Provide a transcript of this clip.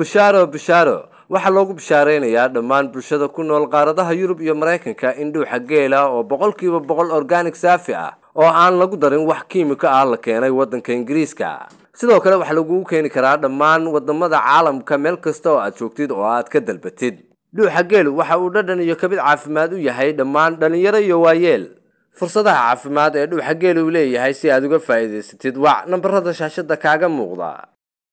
bashaaro bashaaro waxaa loogu bishaaraynayaa dhammaan bulshada ku nool qaaradaha yurub iyo maraykanka in dhuuxa geela oo boqolkiiba boqol organic saafi ah oo aan lagu darin wax kiimiko ah la keenay waddanka ingiriiska sidoo kale waxaa lagugu keeni karaa dhammaan waddamada caalamka meel kasta oo aad joogtid oo aad ka dalbatid dhuuxa geelu waxa uu dhadhan iyo kabid caafimaad u yahay dhammaan dhallinyaro iyo waayeel fursadaha caafimaad ee dhuuxa geelu uu leeyahay si aad uga faa'iidaysatid wac nambarada shaashadda kaaga muuqda